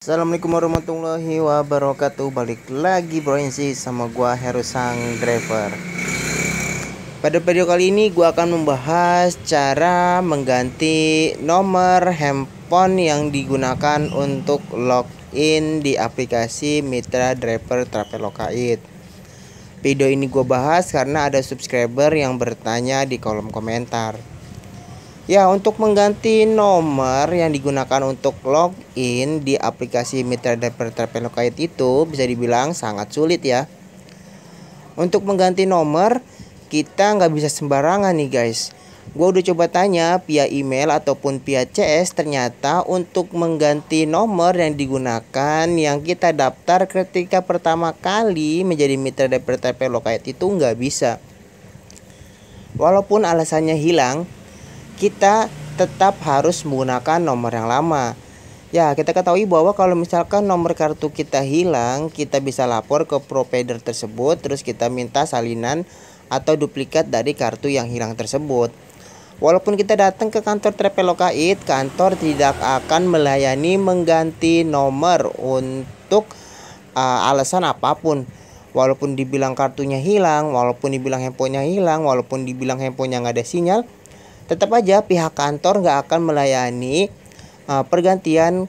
Assalamualaikum warahmatullahi wabarakatuh Balik lagi bro Insi sama gua Heru Sang Driver Pada video kali ini gua akan membahas cara mengganti nomor handphone yang digunakan untuk login di aplikasi Mitra Driver Traveloka It Video ini gua bahas karena ada subscriber yang bertanya di kolom komentar Ya, untuk mengganti nomor yang digunakan untuk login di aplikasi Mitra Developer Locate itu bisa dibilang sangat sulit ya. Untuk mengganti nomor, kita nggak bisa sembarangan nih guys. Gue udah coba tanya via email ataupun via CS, ternyata untuk mengganti nomor yang digunakan yang kita daftar ketika pertama kali menjadi Mitra Developer Locate itu nggak bisa. Walaupun alasannya hilang, kita tetap harus menggunakan nomor yang lama. Ya, kita ketahui bahwa kalau misalkan nomor kartu kita hilang, kita bisa lapor ke provider tersebut, terus kita minta salinan atau duplikat dari kartu yang hilang tersebut. Walaupun kita datang ke kantor Travelokait, kantor tidak akan melayani mengganti nomor untuk uh, alasan apapun. Walaupun dibilang kartunya hilang, walaupun dibilang handphonenya hilang, walaupun dibilang handphonenya nggak ada sinyal, Tetap aja pihak kantor nggak akan melayani uh, pergantian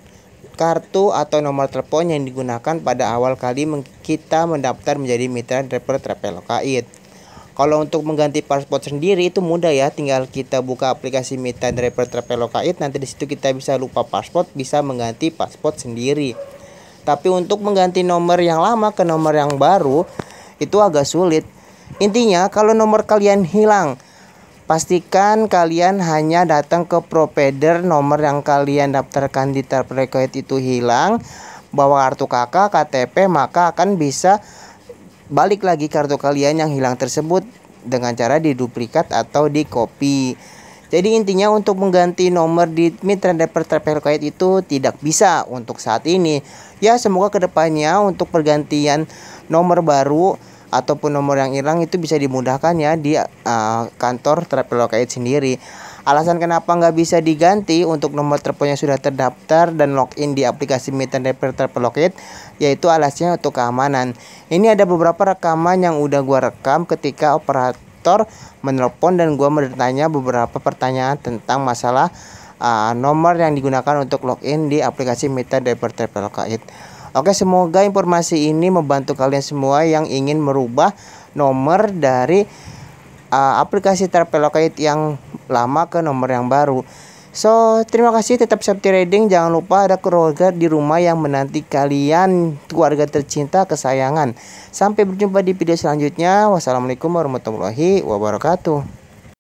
kartu atau nomor telepon yang digunakan pada awal kali kita mendaftar menjadi mitra driver Traveloka It. Kalau untuk mengganti paspor sendiri itu mudah ya, tinggal kita buka aplikasi Mitra Driver Traveloka It nanti di situ kita bisa lupa paspor, bisa mengganti paspor sendiri. Tapi untuk mengganti nomor yang lama ke nomor yang baru itu agak sulit. Intinya kalau nomor kalian hilang Pastikan kalian hanya datang ke provider nomor yang kalian daftarkan di terkait itu hilang, bawa kartu kakak KTP, maka akan bisa balik lagi kartu kalian yang hilang tersebut dengan cara diduplikat atau di copy. Jadi intinya untuk mengganti nomor di mitra driver terkait itu tidak bisa untuk saat ini. Ya semoga kedepannya untuk pergantian nomor baru ataupun nomor yang hilang itu bisa dimudahkan ya di uh, kantor Traveloka sendiri. Alasan kenapa nggak bisa diganti untuk nomor telepon yang sudah terdaftar dan login di aplikasi and Repair Travelocate yaitu alasnya untuk keamanan. Ini ada beberapa rekaman yang udah gua rekam ketika operator menelpon dan gua bertanya beberapa pertanyaan tentang masalah uh, nomor yang digunakan untuk login di aplikasi and Repair Travelocate. Oke, semoga informasi ini membantu kalian semua yang ingin merubah nomor dari uh, aplikasi Travelocate yang lama ke nomor yang baru. So, terima kasih tetap safety trading. Jangan lupa ada keluarga di rumah yang menanti kalian, keluarga tercinta kesayangan. Sampai berjumpa di video selanjutnya. Wassalamualaikum warahmatullahi wabarakatuh.